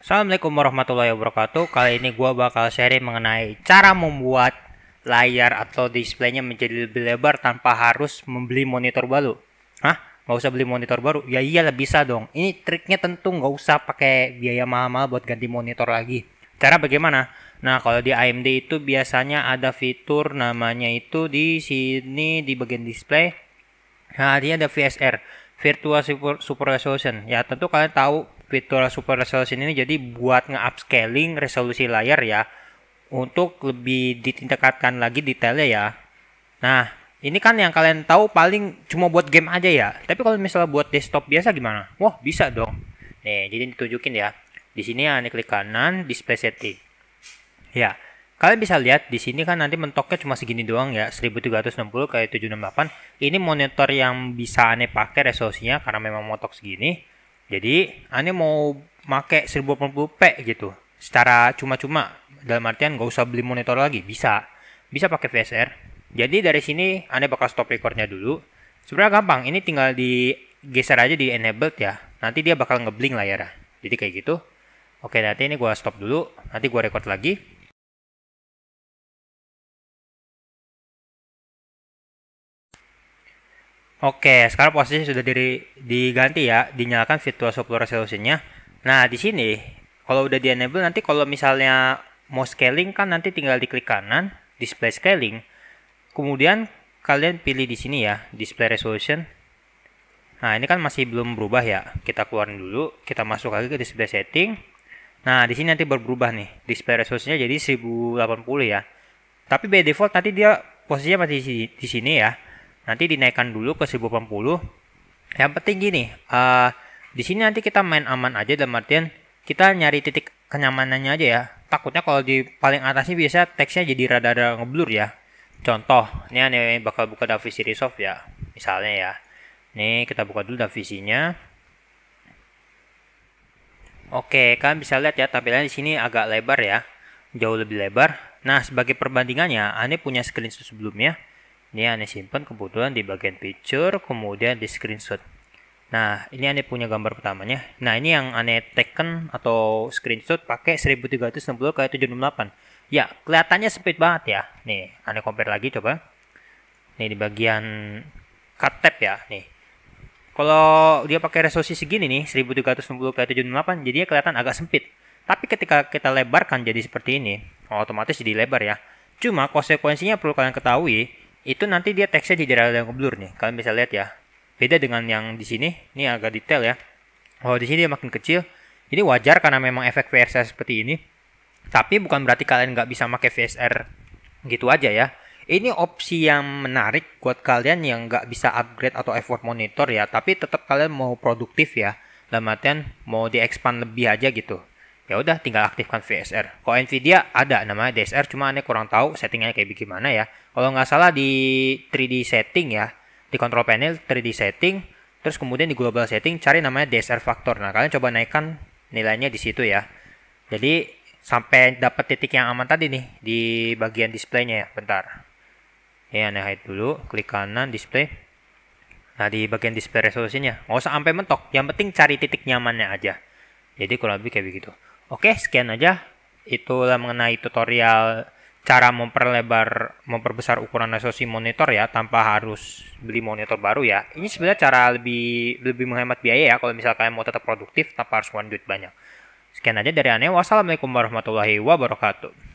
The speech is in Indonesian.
Assalamualaikum warahmatullahi wabarakatuh Kali ini gue bakal sharing mengenai cara membuat layar atau displaynya menjadi lebih lebar tanpa harus membeli monitor baru Hah? Gak usah beli monitor baru? Ya iyalah bisa dong Ini triknya tentu gak usah pakai biaya mahal-mahal buat ganti monitor lagi Cara bagaimana? Nah kalau di AMD itu biasanya ada fitur namanya itu di sini di bagian display Nah, dia ada VSR, Virtual Super, Super Resolution. Ya, tentu kalian tahu virtual super resolution ini jadi buat nge-upscaling resolusi layar ya untuk lebih ditingkatkan lagi detailnya ya. Nah, ini kan yang kalian tahu paling cuma buat game aja ya. Tapi kalau misalnya buat desktop biasa gimana? Wah, bisa dong. Nih, jadi ditunjukin ya. Di sini ya, klik kanan, display setting. Ya, Kalian bisa lihat di sini kan nanti mentoknya cuma segini doang ya, 1360 kayak 768. Ini monitor yang bisa aneh pakai resolusinya karena memang motok segini. Jadi aneh mau make 1080p gitu secara cuma-cuma dalam artian nggak usah beli monitor lagi bisa bisa pakai VSR jadi dari sini aneh bakal stop recordnya dulu sebenarnya gampang ini tinggal digeser aja di enabled ya nanti dia bakal ngebling layarnya jadi kayak gitu oke nanti ini gua stop dulu nanti gua record lagi Oke, sekarang posisi sudah di, diganti ya, dinyalakan virtual software resolusinya. Nah, di sini kalau udah di enable nanti kalau misalnya mau scaling kan nanti tinggal diklik kanan, display scaling. Kemudian kalian pilih di sini ya, display resolution. Nah, ini kan masih belum berubah ya. Kita keluarin dulu, kita masuk lagi ke display setting. Nah, di sini nanti berubah nih. Display resolusinya jadi 1080 ya. Tapi by default nanti dia posisinya masih di sini ya nanti dinaikkan dulu ke 1080 yang penting gini uh, di sini nanti kita main aman aja dalam artian kita nyari titik kenyamanannya aja ya takutnya kalau di paling atasnya biasa teksnya jadi rada-rada ngeblur ya contoh ini aneh bakal buka DaVinci Resolve ya misalnya ya nih kita buka dulu DaVinci-nya oke kalian bisa lihat ya tampilannya di sini agak lebar ya jauh lebih lebar nah sebagai perbandingannya aneh punya screenshot sebelumnya ini Ani simpan kebetulan di bagian picture kemudian di screenshot nah ini Ani punya gambar pertamanya nah ini yang Ani taken atau screenshot pakai 1360 kayak 768 ya kelihatannya sempit banget ya nih Ani compare lagi coba nih di bagian cut tab ya nih kalau dia pakai resolusi segini nih 1360 kayak 768 jadinya kelihatan agak sempit tapi ketika kita lebarkan jadi seperti ini otomatis jadi lebar ya cuma konsekuensinya perlu kalian ketahui itu nanti dia teksnya di ada yang keblur nih kalian bisa lihat ya beda dengan yang di sini ini agak detail ya kalau di sini dia makin kecil ini wajar karena memang efek VSR seperti ini tapi bukan berarti kalian nggak bisa pakai VSR gitu aja ya ini opsi yang menarik buat kalian yang nggak bisa upgrade atau effort monitor ya tapi tetap kalian mau produktif ya dalam artian mau di-expand lebih aja gitu ya udah tinggal aktifkan VSR. Kalau Nvidia ada namanya DSR, cuma aneh kurang tahu settingnya kayak gimana ya. Kalau nggak salah di 3D setting ya, di control panel 3D setting, terus kemudian di global setting cari namanya DSR factor. Nah kalian coba naikkan nilainya di situ ya. Jadi sampai dapat titik yang aman tadi nih di bagian displaynya ya. Bentar. Ya, aneh hide dulu, klik kanan display. Nah di bagian display resolusinya, nggak usah sampai mentok. Yang penting cari titik nyamannya aja. Jadi kurang lebih kayak begitu. Oke, sekian aja. Itulah mengenai tutorial cara memperlebar, memperbesar ukuran resolusi monitor ya, tanpa harus beli monitor baru ya. Ini sebenarnya cara lebih lebih menghemat biaya ya, kalau misalnya kalian mau tetap produktif tanpa harus keluar duit banyak. Sekian aja dari Ane. Wassalamualaikum warahmatullahi wabarakatuh.